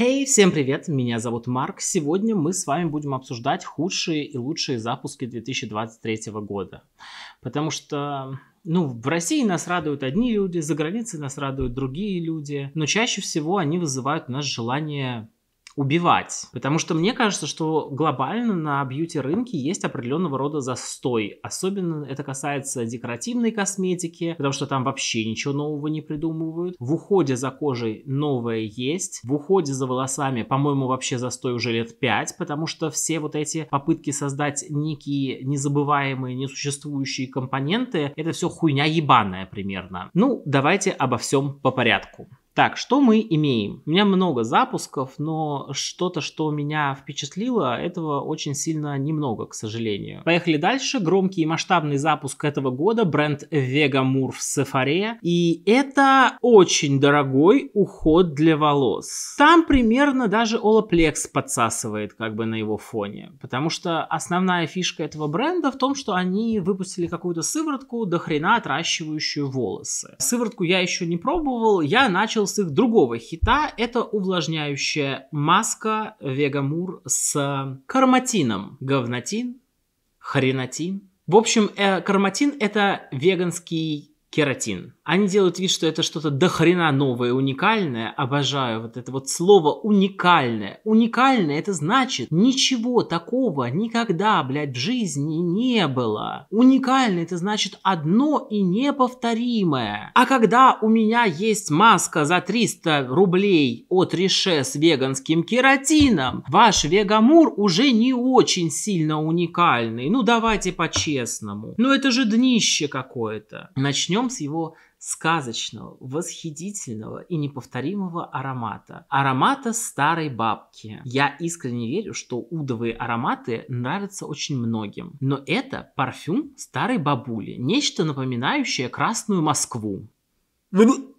Hey, всем привет, меня зовут Марк. Сегодня мы с вами будем обсуждать худшие и лучшие запуски 2023 года. Потому что ну, в России нас радуют одни люди, за границей нас радуют другие люди, но чаще всего они вызывают у нас желание убивать. Потому что мне кажется, что глобально на бьюти-рынке есть определенного рода застой. Особенно это касается декоративной косметики, потому что там вообще ничего нового не придумывают. В уходе за кожей новое есть. В уходе за волосами, по-моему, вообще застой уже лет 5, потому что все вот эти попытки создать некие незабываемые, несуществующие компоненты, это все хуйня ебаная примерно. Ну, давайте обо всем по порядку. Так, что мы имеем? У меня много запусков, но что-то, что меня впечатлило, этого очень сильно немного, к сожалению. Поехали дальше. Громкий и масштабный запуск этого года бренд Vegamurf в Sephora. И это очень дорогой уход для волос. Там примерно даже Olaplex подсасывает как бы на его фоне. Потому что основная фишка этого бренда в том, что они выпустили какую-то сыворотку, до хрена отращивающую волосы. Сыворотку я еще не пробовал, я начал с их другого хита. Это увлажняющая маска Вегамур с карматином. Говнатин, хренатин. В общем, э, карматин это веганский кератин. Они делают вид, что это что-то дохрена новое, уникальное. Обожаю вот это вот слово уникальное. Уникальное это значит ничего такого никогда, блядь, в жизни не было. Уникальное это значит одно и неповторимое. А когда у меня есть маска за 300 рублей от Рише с веганским кератином, ваш вегамур уже не очень сильно уникальный. Ну давайте по-честному. Ну это же днище какое-то. Начнем с его сказочного, восхитительного и неповторимого аромата. Аромата старой бабки. Я искренне верю, что удовые ароматы нравятся очень многим. Но это парфюм старой бабули. Нечто напоминающее красную Москву. Ну, ну,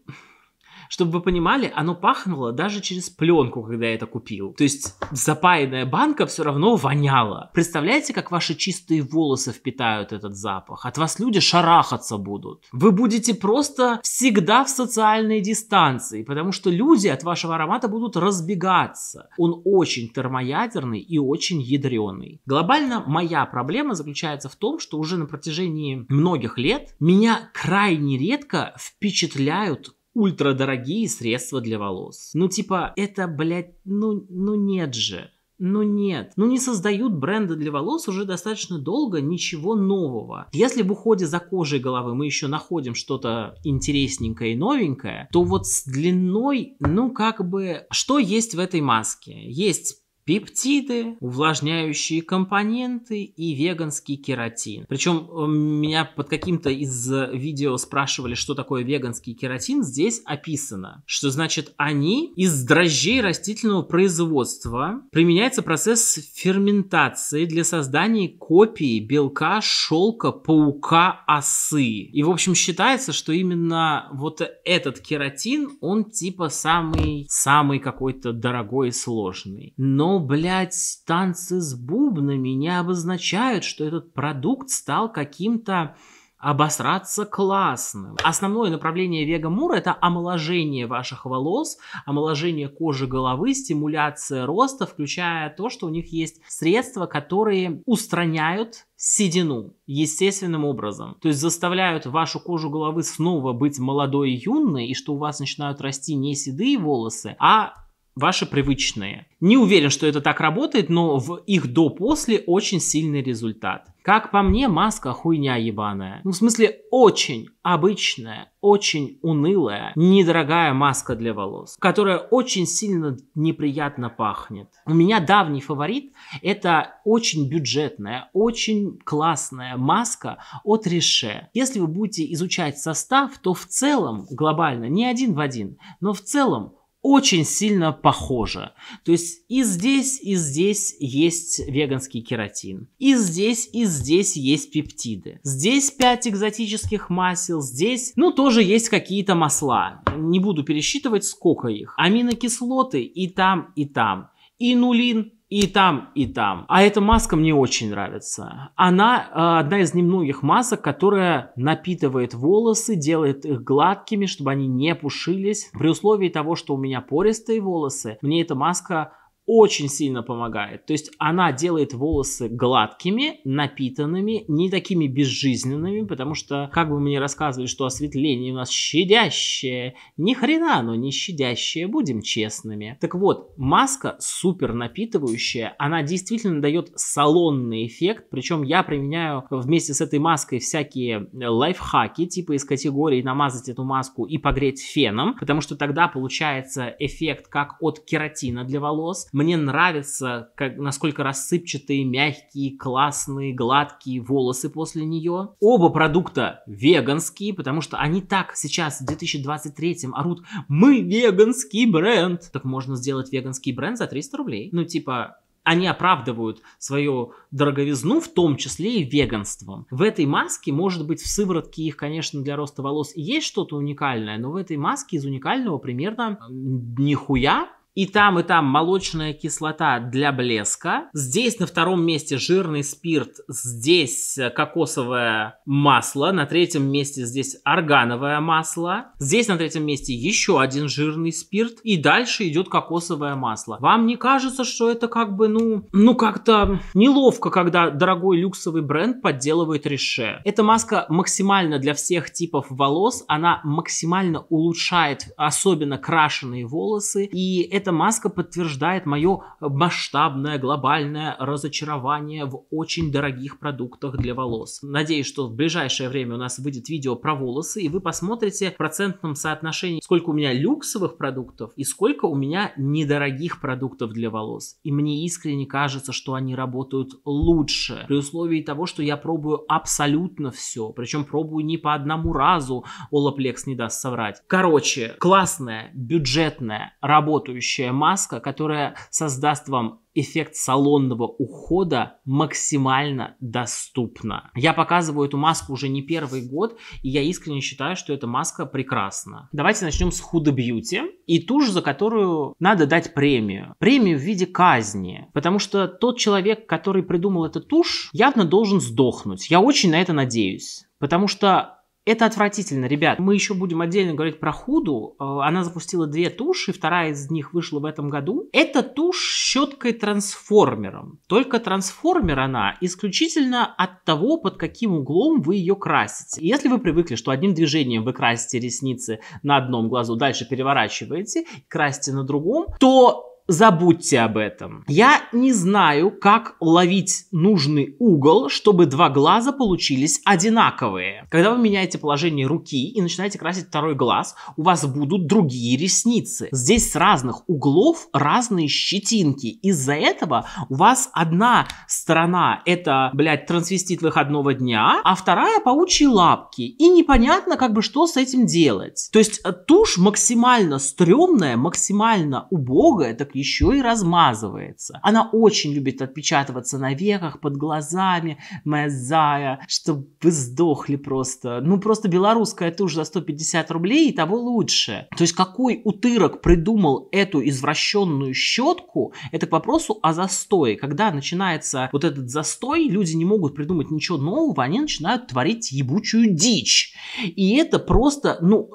чтобы вы понимали, оно пахнуло даже через пленку, когда я это купил. То есть запаянная банка все равно воняла. Представляете, как ваши чистые волосы впитают этот запах? От вас люди шарахаться будут. Вы будете просто всегда в социальной дистанции, потому что люди от вашего аромата будут разбегаться. Он очень термоядерный и очень ядреный. Глобально моя проблема заключается в том, что уже на протяжении многих лет меня крайне редко впечатляют ультрадорогие средства для волос. Ну типа, это, блядь, ну, ну нет же. Ну нет, ну не создают бренды для волос уже достаточно долго, ничего нового. Если в уходе за кожей головы мы еще находим что-то интересненькое и новенькое, то вот с длиной, ну как бы, что есть в этой маске? Есть пептиды, увлажняющие компоненты и веганский кератин. Причем э, меня под каким-то из э, видео спрашивали, что такое веганский кератин. Здесь описано, что значит они из дрожжей растительного производства применяется процесс ферментации для создания копии белка шелка паука осы. И в общем считается, что именно вот этот кератин, он типа самый самый какой-то дорогой и сложный. Но но, блядь, танцы с бубнами не обозначают, что этот продукт стал каким-то обосраться классным. Основное направление Вега Мура это омоложение ваших волос, омоложение кожи головы, стимуляция роста, включая то, что у них есть средства, которые устраняют седину естественным образом. То есть заставляют вашу кожу головы снова быть молодой и юной, и что у вас начинают расти не седые волосы, а ваши привычные. Не уверен, что это так работает, но в их до-после очень сильный результат. Как по мне, маска хуйня ебаная. Ну, в смысле, очень обычная, очень унылая, недорогая маска для волос, которая очень сильно неприятно пахнет. У меня давний фаворит – это очень бюджетная, очень классная маска от Реше. Если вы будете изучать состав, то в целом, глобально, не один в один, но в целом очень сильно похоже. То есть и здесь, и здесь есть веганский кератин. И здесь, и здесь есть пептиды. Здесь 5 экзотических масел, здесь, ну, тоже есть какие-то масла. Не буду пересчитывать, сколько их. Аминокислоты и там, и там. Инулин и там, и там. А эта маска мне очень нравится. Она э, одна из немногих масок, которая напитывает волосы, делает их гладкими, чтобы они не пушились. При условии того, что у меня пористые волосы, мне эта маска очень сильно помогает. То есть она делает волосы гладкими, напитанными, не такими безжизненными, потому что, как бы мне рассказывали, что осветление у нас щадящее, ни хрена но не щадящее, будем честными. Так вот, маска супер напитывающая, она действительно дает салонный эффект, причем я применяю вместе с этой маской всякие лайфхаки, типа из категории намазать эту маску и погреть феном, потому что тогда получается эффект как от кератина для волос, мне нравится, как, насколько рассыпчатые, мягкие, классные, гладкие волосы после нее. Оба продукта веганские, потому что они так сейчас в 2023 м орут «Мы веганский бренд!» Так можно сделать веганский бренд за 300 рублей. Ну, типа, они оправдывают свою дороговизну, в том числе и веганством. В этой маске, может быть, в сыворотке их, конечно, для роста волос есть что-то уникальное, но в этой маске из уникального примерно нихуя и там, и там молочная кислота для блеска. Здесь на втором месте жирный спирт, здесь э, кокосовое масло, на третьем месте здесь органовое масло, здесь на третьем месте еще один жирный спирт, и дальше идет кокосовое масло. Вам не кажется, что это как бы, ну, ну как-то неловко, когда дорогой люксовый бренд подделывает реше? Эта маска максимально для всех типов волос, она максимально улучшает особенно крашеные волосы, и это эта маска подтверждает мое э, масштабное глобальное разочарование в очень дорогих продуктах для волос. Надеюсь, что в ближайшее время у нас выйдет видео про волосы, и вы посмотрите в процентном соотношении, сколько у меня люксовых продуктов и сколько у меня недорогих продуктов для волос. И мне искренне кажется, что они работают лучше, при условии того, что я пробую абсолютно все, причем пробую не по одному разу, Олаплекс не даст соврать. Короче, классная, бюджетная, работающая дышащая маска, которая создаст вам эффект салонного ухода максимально доступно. Я показываю эту маску уже не первый год, и я искренне считаю, что эта маска прекрасна. Давайте начнем с Huda Beauty и тушь, за которую надо дать премию. Премию в виде казни, потому что тот человек, который придумал эту тушь, явно должен сдохнуть. Я очень на это надеюсь, потому что это отвратительно, ребят. Мы еще будем отдельно говорить про Худу. Э, она запустила две туши, вторая из них вышла в этом году. Это тушь с щеткой-трансформером. Только трансформер она исключительно от того, под каким углом вы ее красите. Если вы привыкли, что одним движением вы красите ресницы на одном глазу, дальше переворачиваете, красите на другом, то забудьте об этом. Я не знаю, как ловить нужный угол, чтобы два глаза получились одинаковые. Когда вы меняете положение руки и начинаете красить второй глаз, у вас будут другие ресницы. Здесь с разных углов разные щетинки. Из-за этого у вас одна сторона это, блядь, трансвестит выходного дня, а вторая паучьи лапки. И непонятно, как бы, что с этим делать. То есть э, тушь максимально стрёмная, максимально убогая, так еще и размазывается. Она очень любит отпечатываться на веках, под глазами, моя зая, чтобы вы сдохли просто. Ну, просто белорусская тушь за 150 рублей и того лучше. То есть, какой утырок придумал эту извращенную щетку, это к вопросу о застое. Когда начинается вот этот застой, люди не могут придумать ничего нового, они начинают творить ебучую дичь. И это просто, ну,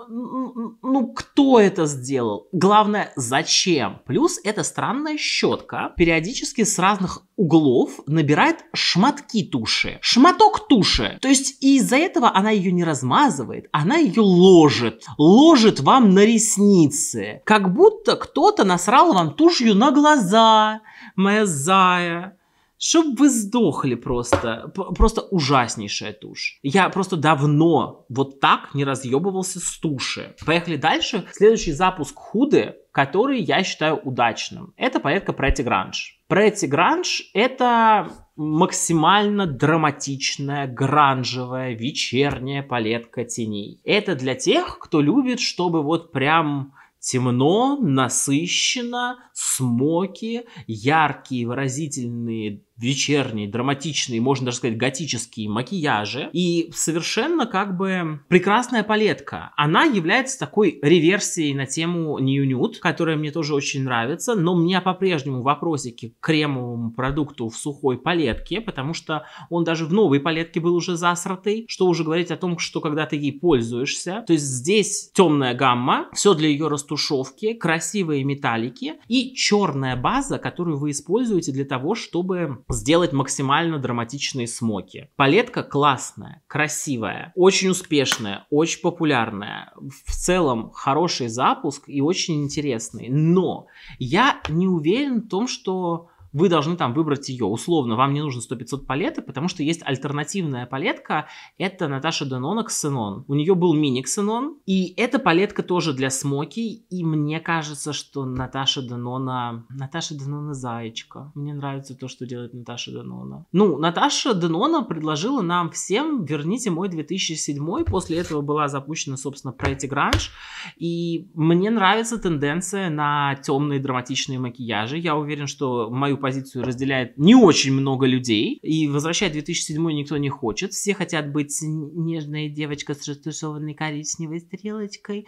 ну, кто это сделал? Главное, зачем? Плюс это эта странная щетка периодически с разных углов набирает шматки туши. Шматок туши. То есть из-за этого она ее не размазывает, она ее ложит. Ложит вам на ресницы. Как будто кто-то насрал вам тушью на глаза, моя зая. Щоб вы здохли просто. Просто ужаснейшая тушь. Я просто давно вот так не разъебывался с туши. Поехали дальше. Следующий запуск худы, который я считаю удачным. Это порядка Pretty Grunge. Pretty Grunge это максимально драматичная, гранжевая, вечерняя палетка теней. Это для тех, кто любит, чтобы вот прям темно, насыщенно, смоки, яркие выразительные вечерние, драматичные, можно даже сказать, готические макияжи. И совершенно как бы прекрасная палетка. Она является такой реверсией на тему New Nude, которая мне тоже очень нравится, но у меня по-прежнему вопросики к кремовому продукту в сухой палетке, потому что он даже в новой палетке был уже засратый, что уже говорить о том, что когда ты ей пользуешься. То есть здесь темная гамма, все для ее растушевки, красивые металлики и черная база, которую вы используете для того, чтобы сделать максимально драматичные смоки. Палетка классная, красивая, очень успешная, очень популярная. В целом хороший запуск и очень интересный. Но я не уверен в том, что вы должны там выбрать ее. Условно, вам не нужно 100-500 палеты, потому что есть альтернативная палетка. Это Наташа Данона Ксенон. У нее был мини-ксенон. И эта палетка тоже для смоки. И мне кажется, что Наташа Денона Наташа Денона Заечка. Мне нравится то, что делает Наташа Денона Ну, Наташа Денона предложила нам всем верните мой 2007. После этого была запущена, собственно, Pretty Grunge. И мне нравится тенденция на темные драматичные макияжи. Я уверен, что мою позицию разделяет не очень много людей, и возвращать 2007 никто не хочет. Все хотят быть нежной девочкой с растушеванной коричневой стрелочкой.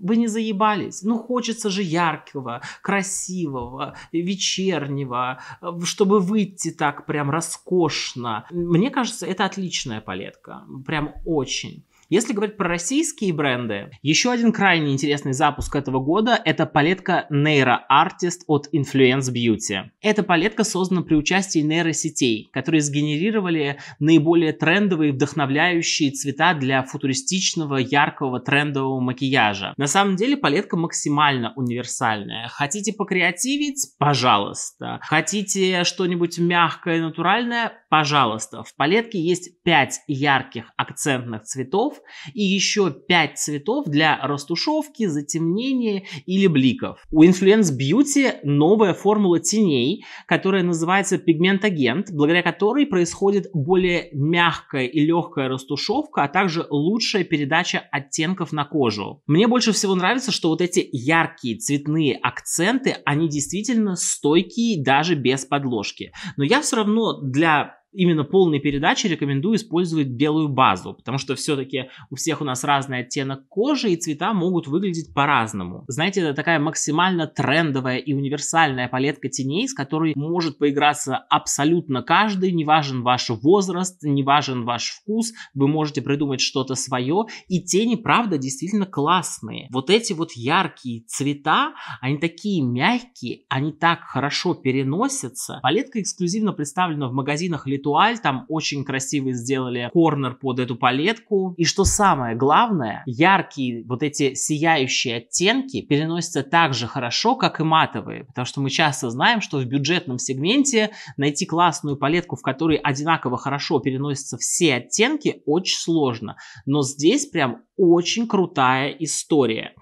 Вы не заебались. Ну, хочется же яркого, красивого, вечернего, чтобы выйти так прям роскошно. Мне кажется, это отличная палетка. Прям очень. Если говорить про российские бренды, еще один крайне интересный запуск этого года – это палетка Neira Artist от Influence Beauty. Эта палетка создана при участии нейросетей, которые сгенерировали наиболее трендовые, вдохновляющие цвета для футуристичного, яркого, трендового макияжа. На самом деле палетка максимально универсальная. Хотите покреативить? Пожалуйста. Хотите что-нибудь мягкое, натуральное? Пожалуйста. В палетке есть 5 ярких акцентных цветов, и еще 5 цветов для растушевки, затемнения или бликов. У Influence Beauty новая формула теней, которая называется пигментагент, благодаря которой происходит более мягкая и легкая растушевка, а также лучшая передача оттенков на кожу. Мне больше всего нравится, что вот эти яркие цветные акценты, они действительно стойкие даже без подложки. Но я все равно для именно полной передачи рекомендую использовать белую базу, потому что все-таки у всех у нас разный оттенок кожи и цвета могут выглядеть по-разному. Знаете, это такая максимально трендовая и универсальная палетка теней, с которой может поиграться абсолютно каждый, не важен ваш возраст, не важен ваш вкус, вы можете придумать что-то свое, и тени, правда, действительно классные. Вот эти вот яркие цвета, они такие мягкие, они так хорошо переносятся. Палетка эксклюзивно представлена в магазинах Литов ритуаль, там очень красиво сделали корнер под эту палетку. И что самое главное, яркие вот эти сияющие оттенки переносятся так же хорошо, как и матовые, потому что мы часто знаем, что в бюджетном сегменте найти классную палетку, в которой одинаково хорошо переносятся все оттенки, очень сложно. Но здесь прям очень крутая история.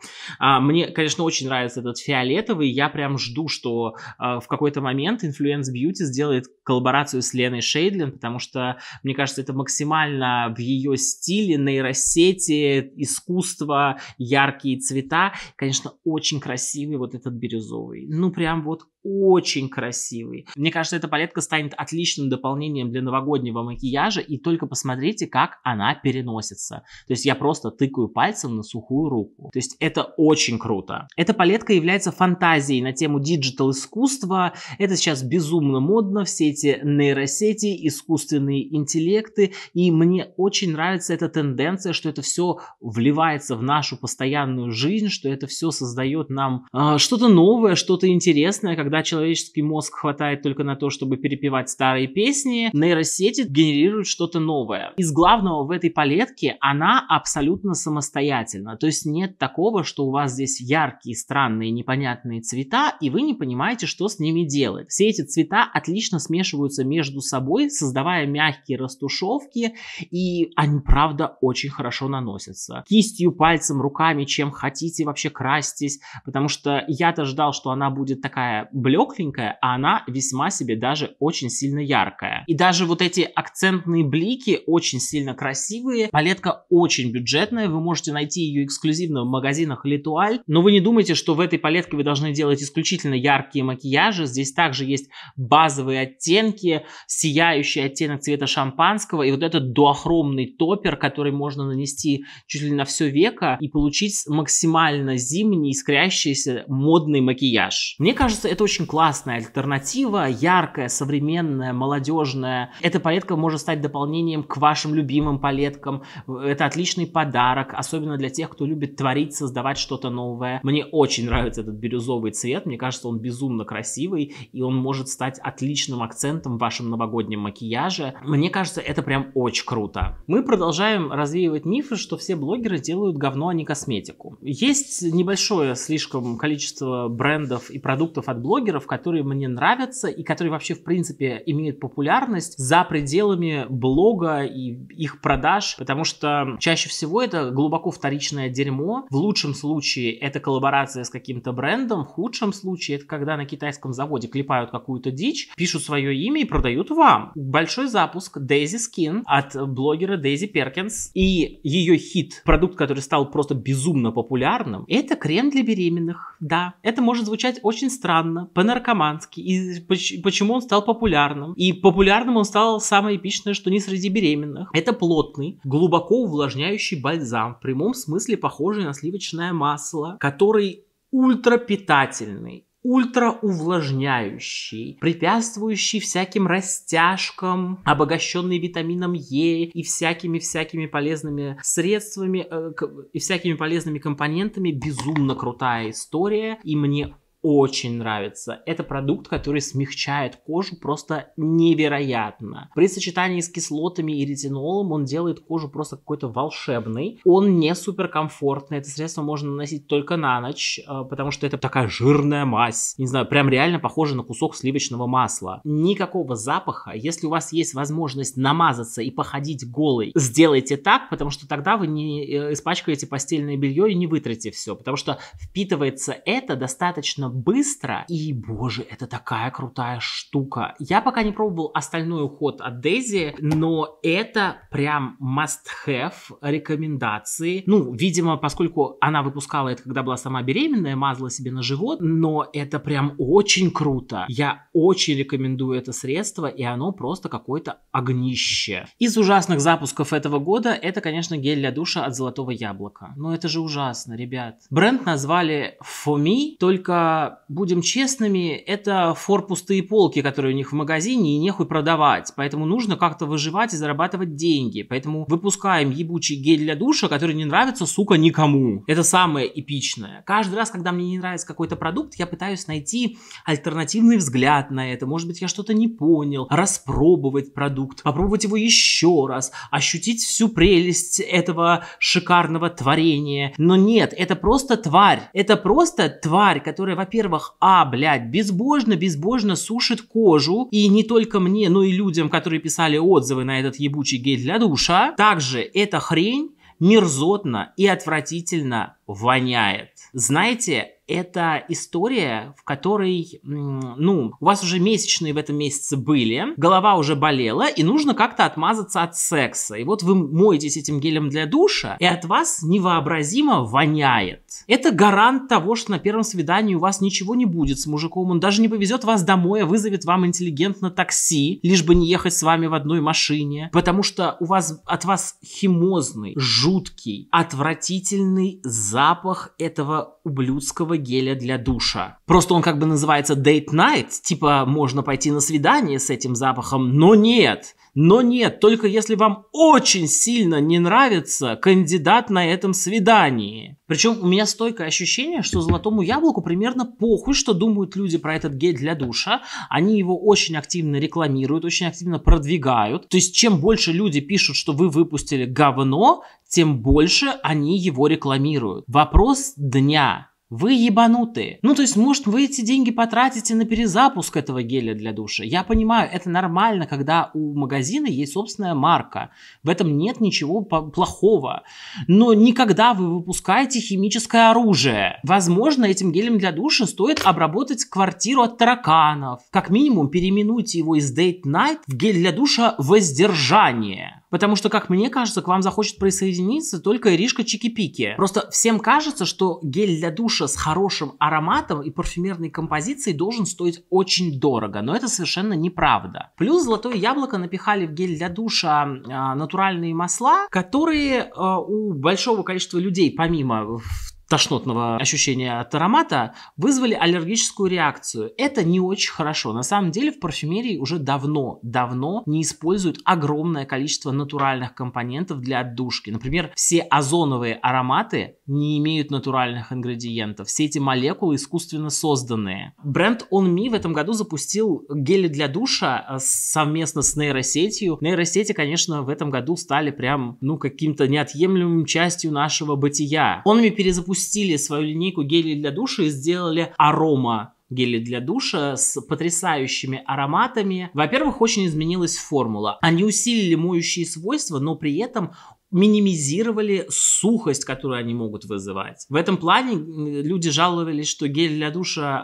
А, мне, конечно, очень нравится этот фиолетовый. Я прям жду, что а, в какой-то момент Influence Beauty сделает коллаборацию с Леной Шейд Шейдлин, потому что, мне кажется, это максимально в ее стиле, нейросети, искусство, яркие цвета. Конечно, очень красивый вот этот бирюзовый. Ну, прям вот очень красивый. Мне кажется, эта палетка станет отличным дополнением для новогоднего макияжа, и только посмотрите, как она переносится. То есть я просто тыкаю пальцем на сухую руку. То есть это очень круто. Эта палетка является фантазией на тему диджитал-искусства. Это сейчас безумно модно, все эти нейросети искусственные интеллекты, и мне очень нравится эта тенденция, что это все вливается в нашу постоянную жизнь, что это все создает нам э, что-то новое, что-то интересное, когда человеческий мозг хватает только на то, чтобы перепевать старые песни, нейросети генерируют что-то новое. Из главного в этой палетке она абсолютно самостоятельна, то есть нет такого, что у вас здесь яркие, странные, непонятные цвета, и вы не понимаете, что с ними делать. Все эти цвета отлично смешиваются между собой, головы, создавая мягкие растушевки, и они, правда, очень хорошо наносятся. Кистью, пальцем, руками, чем хотите, вообще красьтесь, потому что я-то ждал, что она будет такая блекленькая, а она весьма себе даже очень сильно яркая. И даже вот эти акцентные блики очень сильно красивые. Палетка очень бюджетная, вы можете найти ее эксклюзивно в магазинах Литуаль, но вы не думайте, что в этой палетке вы должны делать исключительно яркие макияжи, здесь также есть базовые оттенки, сияющие потрясающий оттенок цвета шампанского и вот этот дуохромный топер, который можно нанести чуть ли на все века и получить максимально зимний, искрящийся, модный макияж. Мне кажется, это очень классная альтернатива, яркая, современная, молодежная. Эта палетка может стать дополнением к вашим любимым палеткам. Это отличный подарок, особенно для тех, кто любит творить, создавать что-то новое. Мне очень нравится этот бирюзовый цвет, мне кажется, он безумно красивый, и он может стать отличным акцентом в вашем новогоднем Макияжа, Мне кажется, это прям очень круто. Мы продолжаем развеивать мифы, что все блогеры делают говно, а не косметику. Есть небольшое слишком количество брендов и продуктов от блогеров, которые мне нравятся и которые вообще в принципе имеют популярность за пределами блога и их продаж, потому что чаще всего это глубоко вторичное дерьмо. В лучшем случае это коллаборация с каким-то брендом, в худшем случае это когда на китайском заводе клепают какую-то дичь, пишут свое имя и продают вам. Большой запуск Daisy Skin от блогера Daisy Perkins и ее хит, продукт, который стал просто безумно популярным, это крем для беременных. Да, это может звучать очень странно, по-наркомански. И почему он стал популярным? И популярным он стал самое эпичное, что не среди беременных. Это плотный, глубоко увлажняющий бальзам, в прямом смысле похожий на сливочное масло, который ультрапитательный ультраувлажняющий, препятствующий всяким растяжкам, обогащенный витамином Е и всякими-всякими полезными средствами э, и всякими полезными компонентами. Безумно крутая история, и мне очень нравится. Это продукт, который смягчает кожу просто невероятно. При сочетании с кислотами и ретинолом он делает кожу просто какой-то волшебной. Он не супер комфортный. Это средство можно наносить только на ночь, э, потому что это такая жирная мазь. Не знаю, прям реально похоже на кусок сливочного масла. Никакого запаха. Если у вас есть возможность намазаться и походить голой, сделайте так, потому что тогда вы не э, испачкаете постельное белье и не вытратите все. Потому что впитывается это достаточно быстро. И, боже, это такая крутая штука. Я пока не пробовал остальной уход от Дейзи, но это прям must-have рекомендации. Ну, видимо, поскольку она выпускала это, когда была сама беременная, мазала себе на живот, но это прям очень круто. Я очень рекомендую это средство, и оно просто какое-то огнище. Из ужасных запусков этого года это, конечно, гель для душа от Золотого Яблока. Но это же ужасно, ребят. Бренд назвали Fomi, только будем честными, это фор пустые полки, которые у них в магазине, и нехуй продавать. Поэтому нужно как-то выживать и зарабатывать деньги. Поэтому выпускаем ебучий гель для душа, который не нравится, сука, никому. Это самое эпичное. Каждый раз, когда мне не нравится какой-то продукт, я пытаюсь найти альтернативный взгляд на это. Может быть, я что-то не понял. Распробовать продукт, попробовать его еще раз, ощутить всю прелесть этого шикарного творения. Но нет, это просто тварь. Это просто тварь, которая, во-первых, во-первых, а, блядь, безбожно, безбожно сушит кожу, и не только мне, но и людям, которые писали отзывы на этот ебучий гель для душа. Также эта хрень мерзотно и отвратительно воняет. Знаете, это история, в которой, ну, у вас уже месячные в этом месяце были, голова уже болела, и нужно как-то отмазаться от секса. И вот вы моетесь этим гелем для душа, и от вас невообразимо воняет. Это гарант того, что на первом свидании у вас ничего не будет с мужиком, он даже не повезет вас домой, а вызовет вам интеллигентно такси, лишь бы не ехать с вами в одной машине, потому что у вас от вас химозный, жуткий, отвратительный запах этого ублюдского гелевого геля для душа. Просто он как бы называется Date Night, типа можно пойти на свидание с этим запахом, но нет. Но нет, только если вам очень сильно не нравится кандидат на этом свидании. Причем у меня стойкое ощущение, что золотому яблоку примерно похуй, что думают люди про этот гель для душа. Они его очень активно рекламируют, очень активно продвигают. То есть чем больше люди пишут, что вы выпустили говно, тем больше они его рекламируют. Вопрос дня вы ебанутые. Ну, то есть, может, вы эти деньги потратите на перезапуск этого геля для душа. Я понимаю, это нормально, когда у магазина есть собственная марка. В этом нет ничего плохого. Но никогда вы выпускаете химическое оружие. Возможно, этим гелем для душа стоит обработать квартиру от тараканов. Как минимум, переименуйте его из Date Night в гель для душа «Воздержание». Потому что, как мне кажется, к вам захочет присоединиться только Иришка Чики-Пики. Просто всем кажется, что гель для душа с хорошим ароматом и парфюмерной композицией должен стоить очень дорого, но это совершенно неправда. Плюс золотое яблоко напихали в гель для душа а, натуральные масла, которые а, у большого количества людей, помимо в тошнотного ощущения от аромата, вызвали аллергическую реакцию. Это не очень хорошо. На самом деле в парфюмерии уже давно, давно не используют огромное количество натуральных компонентов для отдушки. Например, все озоновые ароматы не имеют натуральных ингредиентов. Все эти молекулы искусственно созданные. Бренд On Me в этом году запустил гели для душа э, совместно с нейросетью. Нейросети, конечно, в этом году стали прям, ну, каким-то неотъемлемым частью нашего бытия. Он Me перезапустил запустили свою линейку гелей для душа и сделали арома гели для душа с потрясающими ароматами. Во-первых, очень изменилась формула. Они усилили моющие свойства, но при этом минимизировали сухость, которую они могут вызывать. В этом плане люди жаловались, что гель для душа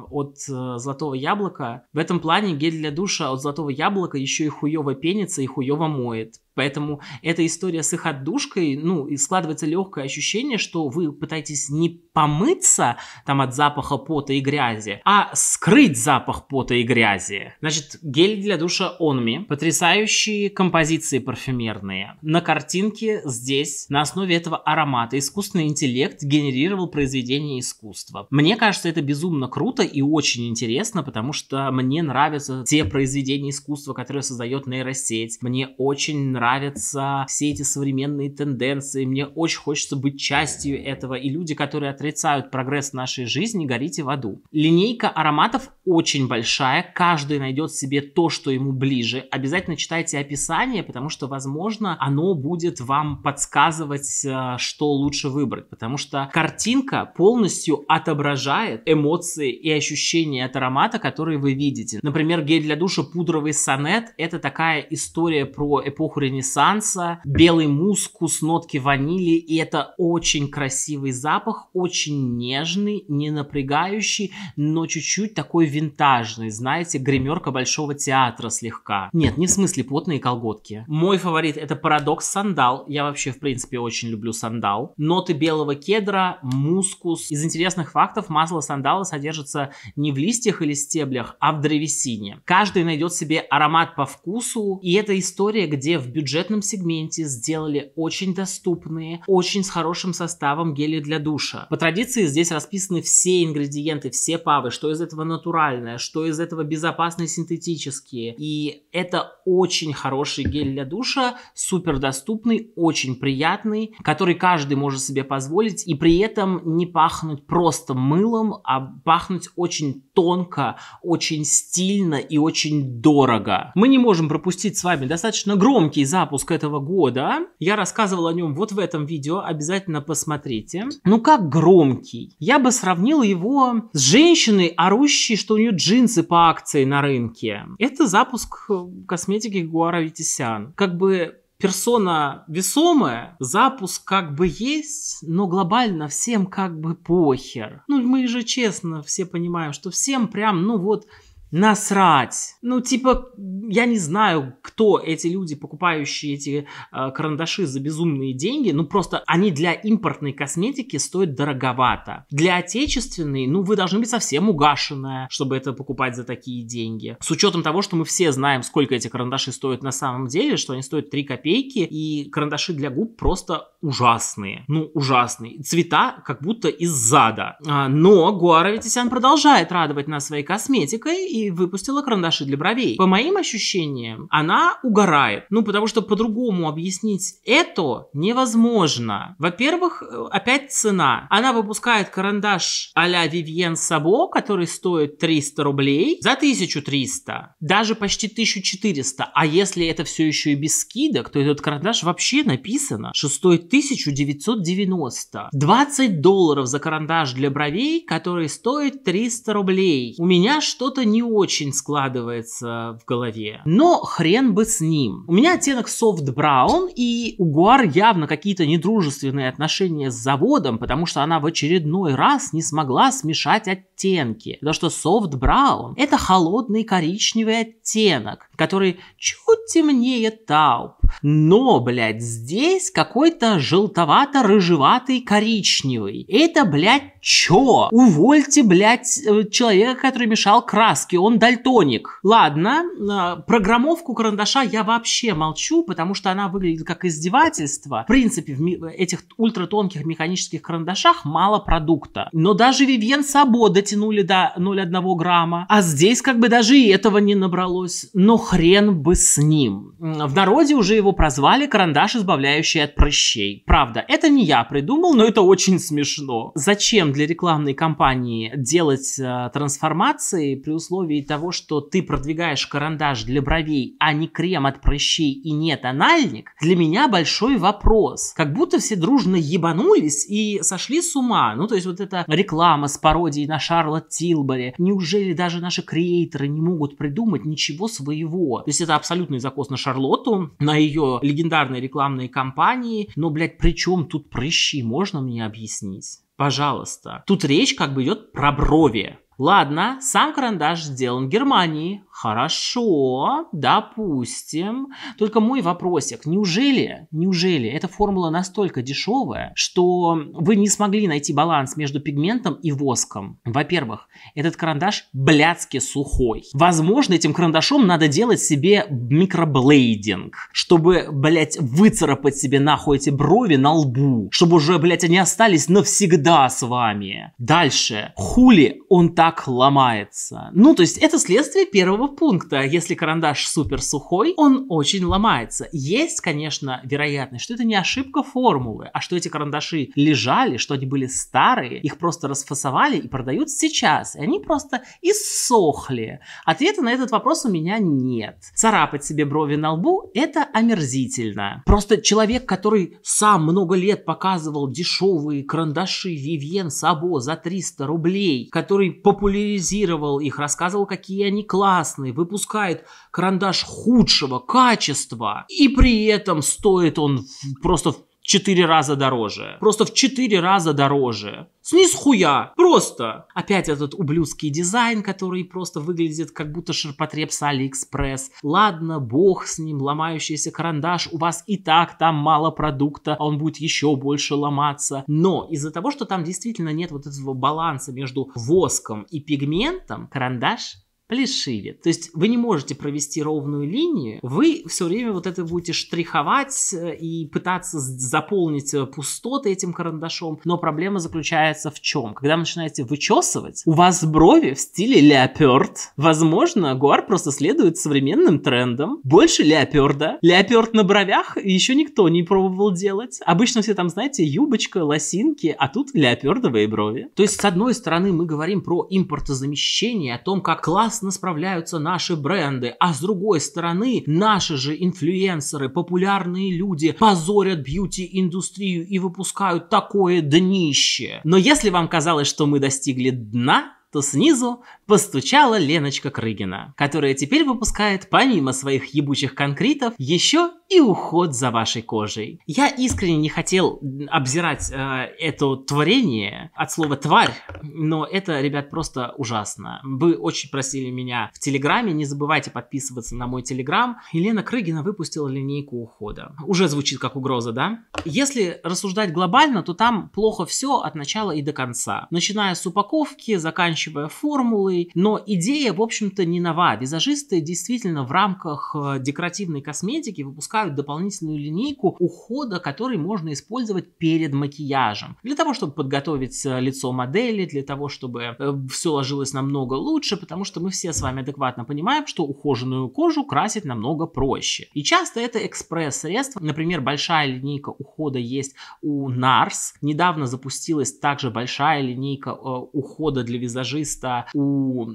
э, от э, золотого яблока, в этом плане гель для душа от золотого яблока еще и хуево пенится и хуево моет. Поэтому эта история с их отдушкой, ну, и складывается легкое ощущение, что вы пытаетесь не помыться там от запаха пота и грязи, а скрыть запах пота и грязи. Значит, гель для душа Onmi, потрясающие композиции парфюмерные. На картинке здесь на основе этого аромата искусственный интеллект генерировал произведение искусства. Мне кажется, это безумно круто и очень интересно, потому что мне нравятся те произведения искусства, которые создает нейросеть. Мне очень нравится нравятся все эти современные тенденции, мне очень хочется быть частью этого. И люди, которые отрицают прогресс нашей жизни, горите в аду. Линейка ароматов очень большая, каждый найдет себе то, что ему ближе. Обязательно читайте описание, потому что, возможно, оно будет вам подсказывать, э, что лучше выбрать, потому что картинка полностью отображает эмоции и ощущения от аромата, которые вы видите. Например, гель для душа «Пудровый сонет» — это такая история про эпоху Ренессанса, белый мускус, нотки ванили, и это очень красивый запах, очень нежный, не напрягающий, но чуть-чуть такой винтажный, знаете, гримерка Большого театра слегка. Нет, не в смысле плотные колготки. Мой фаворит это Парадокс Сандал. Я вообще, в принципе, очень люблю сандал. Ноты белого кедра, мускус. Из интересных фактов масло сандала содержится не в листьях или стеблях, а в древесине. Каждый найдет себе аромат по вкусу. И это история, где в бюджетном сегменте сделали очень доступные, очень с хорошим составом гели для душа. По традиции здесь расписаны все ингредиенты, все павы, что из этого натурально, натуральное, что из этого безопасные синтетические. И это очень хороший гель для душа, супер доступный, очень приятный, который каждый может себе позволить, и при этом не пахнуть просто мылом, а пахнуть очень тонко, очень стильно и очень дорого. Мы не можем пропустить с вами достаточно громкий запуск этого года. Я рассказывал о нем вот в этом видео, обязательно посмотрите. Ну как громкий? Я бы сравнил его с женщиной, орущей, что у нее джинсы по акции на рынке. Это запуск э, косметики Гуара Витисян. Как бы персона весомая, запуск как бы есть, но глобально всем как бы похер. Ну, мы же честно все понимаем, что всем прям, ну вот, насрать. Ну, типа, я не знаю, кто эти люди, покупающие эти э, карандаши за безумные деньги. Ну, просто они для импортной косметики стоят дороговато. Для отечественной, ну, вы должны быть совсем угашенная, чтобы это покупать за такие деньги. С учетом того, что мы все знаем, сколько эти карандаши стоят на самом деле, что они стоят 3 копейки, и карандаши для губ просто ужасные. Ну, ужасные. Цвета как будто из зада. А, но Гуара Ветисян продолжает радовать нас своей косметикой, и выпустила карандаши для бровей. По моим ощущениям, она угорает. Ну, потому что по-другому объяснить это невозможно. Во-первых, э, опять цена. Она выпускает карандаш а-ля Вивьен Сабо, который стоит 300 рублей, за 1300. Даже почти 1400. А если это все еще и без скидок, то этот карандаш вообще написано, что стоит 1990. 20 долларов за карандаш для бровей, который стоит 300 рублей. У меня что-то не очень складывается в голове. Но хрен бы с ним. У меня оттенок soft brown и у Гуар явно какие-то недружественные отношения с заводом, потому что она в очередной раз не смогла смешать оттенки. Потому что soft brown это холодный коричневый оттенок, который чуть темнее тауп. Но, блядь, здесь какой-то желтовато-рыжеватый коричневый. Это, блядь, чё? Увольте, блядь, э, человека, который мешал краске, он дальтоник. Ладно, а, программовку карандаша я вообще молчу, потому что она выглядит как издевательство. В принципе, в этих ультратонких механических карандашах мало продукта. Но даже Вивьен Сабо дотянули до 0,1 грамма. А здесь как бы даже и этого не набралось. Но хрен бы с ним. В народе уже его прозвали «карандаш, избавляющий от прыщей». Правда, это не я придумал, но это очень смешно. Зачем для рекламной кампании делать э, трансформации при условии того, что ты продвигаешь карандаш для бровей, а не крем от прыщей и не тональник? Для меня большой вопрос. Как будто все дружно ебанулись и сошли с ума. Ну, то есть вот эта реклама с пародией на Шарлотт Тилбери. Неужели даже наши креаторы не могут придумать ничего своего? То есть это абсолютный закос на Шарлотту, на ее легендарной рекламной кампании. Но, блядь, при чем тут прыщи? Можно мне объяснить? Пожалуйста. Тут речь как бы идет про брови. Ладно, сам карандаш сделан в Германии. Хорошо, допустим. Только мой вопросик. Неужели, неужели эта формула настолько дешевая, что вы не смогли найти баланс между пигментом и воском? Во-первых, этот карандаш блядски сухой. Возможно, этим карандашом надо делать себе микроблейдинг, чтобы, блядь, выцарапать себе нахуй эти брови на лбу, чтобы уже, блядь, они остались навсегда с вами. Дальше. Хули он так так ломается. Ну, то есть это следствие первого пункта. Если карандаш супер сухой, он очень ломается. Есть, конечно, вероятность, что это не ошибка формулы, а что эти карандаши лежали, что они были старые, их просто расфасовали и продают сейчас. И они просто иссохли. Ответа на этот вопрос у меня нет. Царапать себе брови на лбу – это омерзительно. Просто человек, который сам много лет показывал дешевые карандаши Vivienne Sabo за 300 рублей, который по популяризировал их, рассказывал, какие они классные, выпускает карандаш худшего качества, и при этом стоит он просто в четыре раза дороже. Просто в четыре раза дороже. Сниз хуя. Просто. Опять этот ублюдский дизайн, который просто выглядит как будто ширпотреб с Алиэкспресс. Ладно, бог с ним, ломающийся карандаш. У вас и так там мало продукта, а он будет еще больше ломаться. Но из-за того, что там действительно нет вот этого баланса между воском и пигментом, карандаш лишили. То есть вы не можете провести ровную линию, вы все время вот это будете штриховать э, и пытаться заполнить э, пустоты этим карандашом, но проблема заключается в чем? Когда вы начинаете вычесывать, у вас брови в стиле леоперд. Возможно, Гуар просто следует современным трендам. Больше леоперда. Леоперд на бровях еще никто не пробовал делать. Обычно все там, знаете, юбочка, лосинки, а тут леопердовые брови. То есть, с одной стороны, мы говорим про импортозамещение, о том, как класс прекрасно справляются наши бренды, а с другой стороны, наши же инфлюенсеры, популярные люди позорят бьюти-индустрию и выпускают такое днище. Но если вам казалось, что мы достигли дна, то снизу постучала Леночка Крыгина, которая теперь выпускает помимо своих ебучих конкретов еще и уход за вашей кожей. Я искренне не хотел обзирать э, это творение от слова тварь, но это, ребят, просто ужасно. Вы очень просили меня в Телеграме, не забывайте подписываться на мой Телеграм. Елена Крыгина выпустила линейку ухода. Уже звучит как угроза, да? Если рассуждать глобально, то там плохо все от начала и до конца. Начиная с упаковки, заканчивая накручивая формулы, но идея, в общем-то, не нова. Визажисты действительно в рамках э, декоративной косметики выпускают дополнительную линейку ухода, который можно использовать перед макияжем. Для того, чтобы подготовить э, лицо модели, для того, чтобы э, все ложилось намного лучше, потому что мы все с вами адекватно понимаем, что ухоженную кожу красить намного проще. И часто это экспресс-средства. Например, большая линейка ухода есть у NARS. Недавно запустилась также большая линейка ухода для визажистов массажиста, у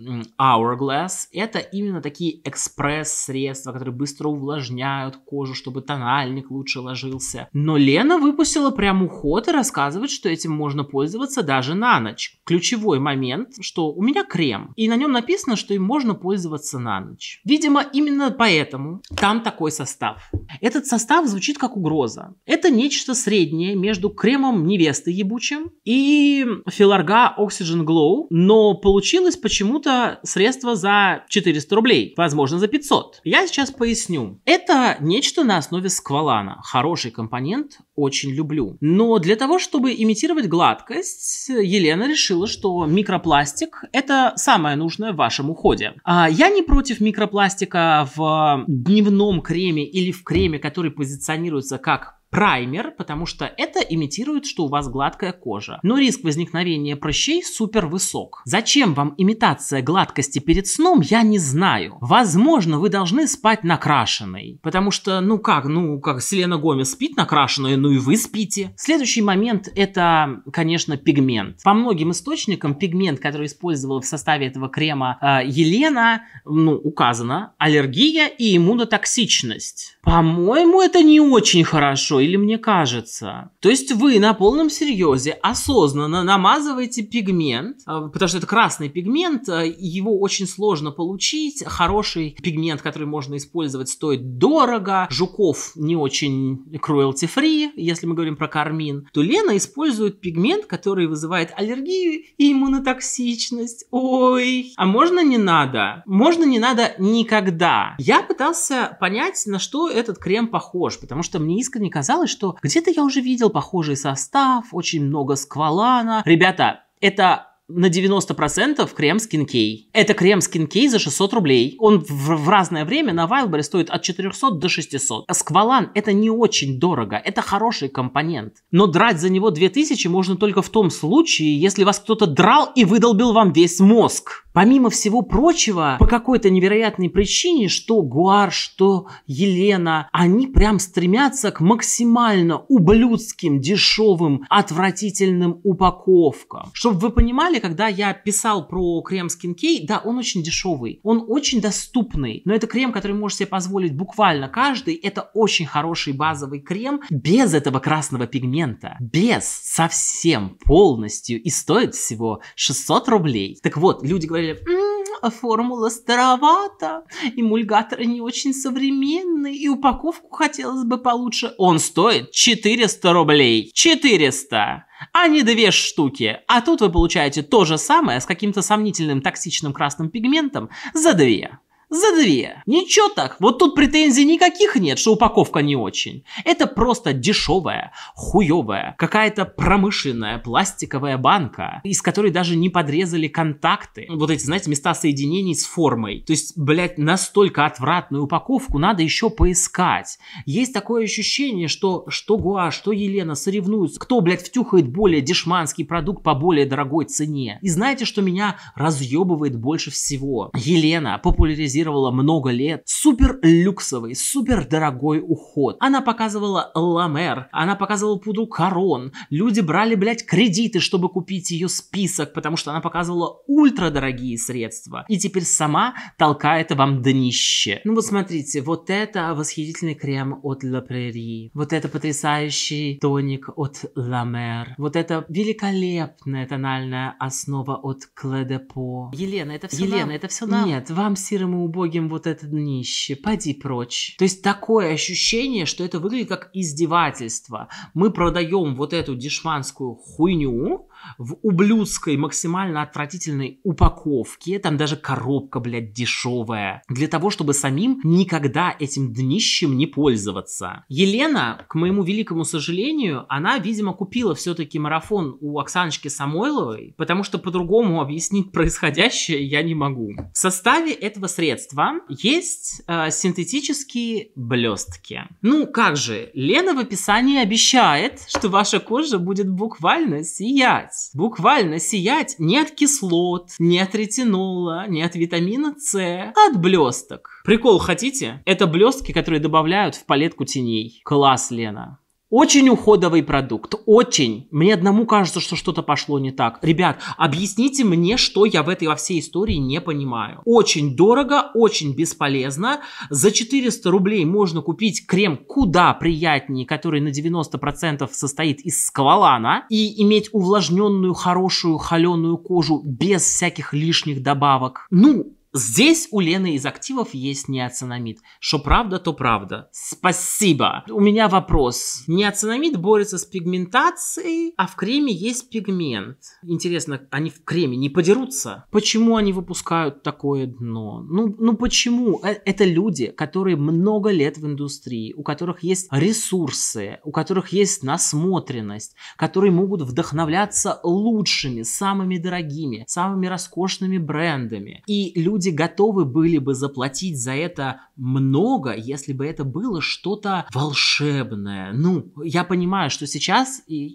Hourglass, это именно такие экспресс-средства, которые быстро увлажняют кожу, чтобы тональник лучше ложился. Но Лена выпустила прям уход и рассказывает, что этим можно пользоваться даже на ночь. Ключевой момент, что у меня крем, и на нем написано, что им можно пользоваться на ночь. Видимо, именно поэтому там такой состав. Этот состав звучит как угроза. Это нечто среднее между кремом невесты ебучим и филарга Oxygen Glow, но получилось почему-то средство за 400 рублей, возможно за 500. Я сейчас поясню. Это нечто на основе сквалана. Хороший компонент, очень люблю. Но для того, чтобы имитировать гладкость, Елена решила, что микропластик это самое нужное в вашем уходе. А я не против микропластика в дневном креме или в креме, который позиционируется как праймер, потому что это имитирует, что у вас гладкая кожа. Но риск возникновения прыщей супер высок. Зачем вам имитация гладкости перед сном, я не знаю. Возможно, вы должны спать накрашенной. Потому что, ну как, ну как Селена Гомес спит накрашенной, ну и вы спите. Следующий момент это, конечно, пигмент. По многим источникам пигмент, который использовал в составе этого крема э, Елена, ну указано, аллергия и иммунотоксичность. По-моему, это не очень хорошо или мне кажется. То есть вы на полном серьезе осознанно намазываете пигмент, э, потому что это красный пигмент, э, его очень сложно получить. Хороший пигмент, который можно использовать, стоит дорого. Жуков не очень cruelty-free, если мы говорим про кармин. То Лена использует пигмент, который вызывает аллергию и иммунотоксичность. Ой! А можно не надо? Можно не надо никогда. Я пытался понять, на что этот крем похож, потому что мне искренне казалось, оказалось, что где-то я уже видел похожий состав, очень много сквалана. Ребята, это на 90% крем Skin K. Это крем Skin K за 600 рублей. Он в, в разное время на Wildberry стоит от 400 до 600. сквалан это не очень дорого, это хороший компонент. Но драть за него 2000 можно только в том случае, если вас кто-то драл и выдолбил вам весь мозг. Помимо всего прочего, по какой-то невероятной причине, что Гуар, что Елена, они прям стремятся к максимально ублюдским, дешевым, отвратительным упаковкам. Чтобы вы понимали, когда я писал про крем Skin да, он очень дешевый, он очень доступный, но это крем, который может себе позволить буквально каждый, это очень хороший базовый крем без этого красного пигмента, без, совсем, полностью, и стоит всего 600 рублей. Так вот, люди говорили, м-м, формула старовата, эмульгаторы не очень современные, и упаковку хотелось бы получше. Он стоит 400 рублей. 400! а не две штуки. А тут вы получаете то же самое с каким-то сомнительным токсичным красным пигментом за две за две. Ничего так, вот тут претензий никаких нет, что упаковка не очень. Это просто дешевая, хуевая, какая-то промышленная пластиковая банка, из которой даже не подрезали контакты. Вот эти, знаете, места соединений с формой. То есть, блядь, настолько отвратную упаковку надо еще поискать. Есть такое ощущение, что что Гуа, что Елена соревнуются. Кто, блядь, втюхает более дешманский продукт по более дорогой цене. И знаете, что меня разъебывает больше всего? Елена популяризирует пропагандировала много лет супер люксовый, супер дорогой уход. Она показывала ламер, она показывала пудру корон. Люди брали, блядь, кредиты, чтобы купить ее список, потому что она показывала ультра дорогие средства. И теперь сама толкает вам днище. Ну вот смотрите, вот это восхитительный крем от La Prairie. Вот это потрясающий тоник от La Mer. Вот это великолепная тональная основа от Кледепо. Елена, это все Елена, нам. это все нам. Нет, вам, сирому убогим вот это днище, поди прочь. То есть такое ощущение, что это выглядит как издевательство. Мы продаем вот эту дешманскую хуйню, в ублюдской, максимально отвратительной упаковке, там даже коробка, блядь, дешевая, для того, чтобы самим никогда этим днищем не пользоваться. Елена, к моему великому сожалению, она, видимо, купила все-таки марафон у Оксаночки Самойловой, потому что по-другому объяснить происходящее я не могу. В составе этого средства есть э, синтетические блестки. Ну, как же, Лена в описании обещает, что ваша кожа будет буквально сиять сиять. Буквально сиять не от кислот, не от ретинола, не от витамина С, а от блесток. Прикол хотите? Это блестки, которые добавляют в палетку теней. Класс, Лена. Очень уходовый продукт, очень. Мне одному кажется, что что-то пошло не так. Ребят, объясните мне, что я в этой во всей истории не понимаю. Очень дорого, очень бесполезно. За 400 рублей можно купить крем куда приятнее, который на 90% состоит из сквалана, и иметь увлажненную, хорошую, холеную кожу без всяких лишних добавок. Ну, Здесь у Лены из активов есть неоцинамид. Что правда, то правда. Спасибо. У меня вопрос. Неоцинамид борется с пигментацией, а в креме есть пигмент. Интересно, они в креме не подерутся? Почему они выпускают такое дно? Ну, ну почему? Э, это люди, которые много лет в индустрии, у которых есть ресурсы, у которых есть насмотренность, которые могут вдохновляться лучшими, самыми дорогими, самыми роскошными брендами. И люди люди готовы были бы заплатить за это много, если бы это было что-то волшебное. Ну, я понимаю, что сейчас и,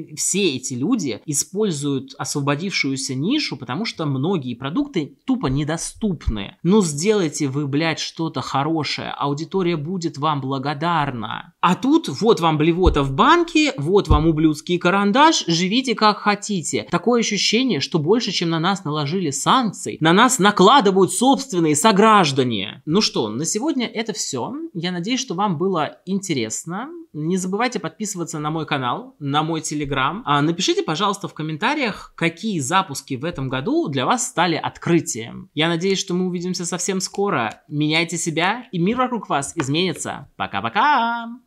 и все эти люди используют освободившуюся нишу, потому что многие продукты тупо недоступны. Ну, сделайте вы, блядь, что-то хорошее, аудитория будет вам благодарна. А тут вот вам блевота в банке, вот вам ублюдский карандаш, живите как хотите. Такое ощущение, что больше, чем на нас наложили санкции, на нас накладывают требуют собственные сограждане. Ну что, на сегодня это все. Я надеюсь, что вам было интересно. Не забывайте подписываться на мой канал, на мой телеграм. А напишите, пожалуйста, в комментариях, какие запуски в этом году для вас стали открытием. Я надеюсь, что мы увидимся совсем скоро. Меняйте себя, и мир вокруг вас изменится. Пока-пока!